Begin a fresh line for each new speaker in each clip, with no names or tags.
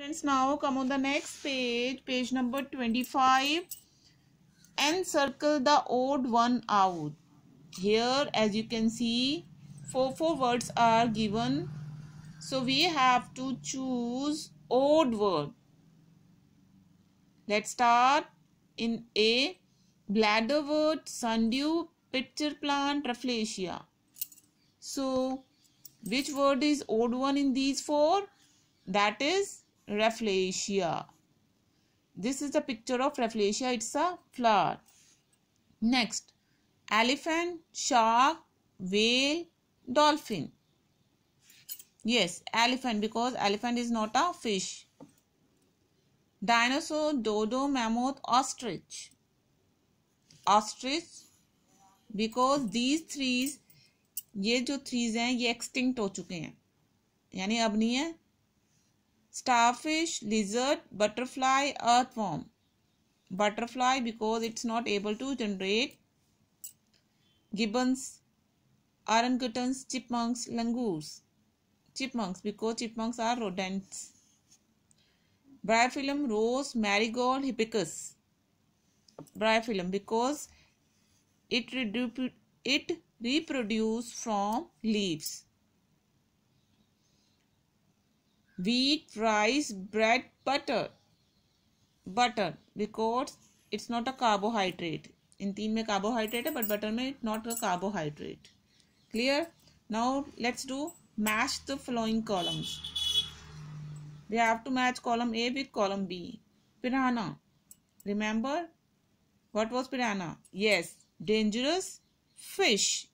Friends, now come on the next page, page number 25 and circle the odd one out. Here as you can see, four, four words are given. So we have to choose odd word. Let's start in A. Bladderwort, sundew, pitcher plant, rafflesia. So which word is odd one in these four? That is rafflesia this is the picture of rafflesia it's a flower next elephant shark whale dolphin yes elephant because elephant is not a fish dinosaur dodo mammoth ostrich ostrich because these threes ये जो threes हैं ये extinct हो चुके हैं यानी अब नहीं है starfish, lizard, butterfly, earthworm. Butterfly because it's not able to generate gibbons, orangutans, chipmunks, langurs. Chipmunks because chipmunks are rodents. Bryophyllum, rose, marigold, hippicus. Bryophyllum because it, it reproduces from leaves. wheat, rice, bread, butter. Butter because it's not a carbohydrate. In teen mein carbohydrate hai, but butter mein not a carbohydrate. Clear? Now let's do match the following columns. We have to match column A with column B. Piranha. Remember? What was piranha? Yes, dangerous fish.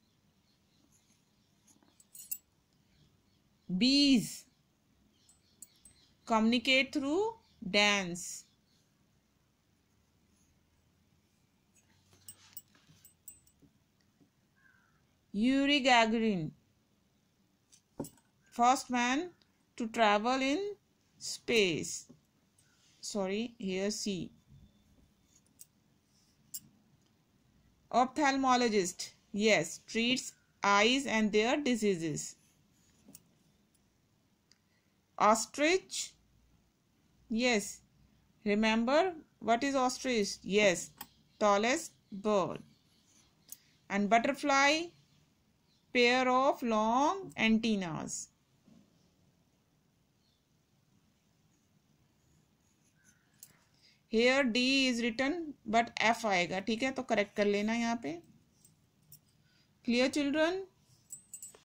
Bees communicate through dance. Yuri Gagarin, first man to travel in space. Sorry, here C. Ophthalmologist, yes, treats eyes and their diseases. Ostrich, Yes. Remember, what is ostrich? Yes, tallest bird. And butterfly, pair of long antennas. here d is written but f आएगा ठीक है तो correct कर लेना यहाँ पे clear children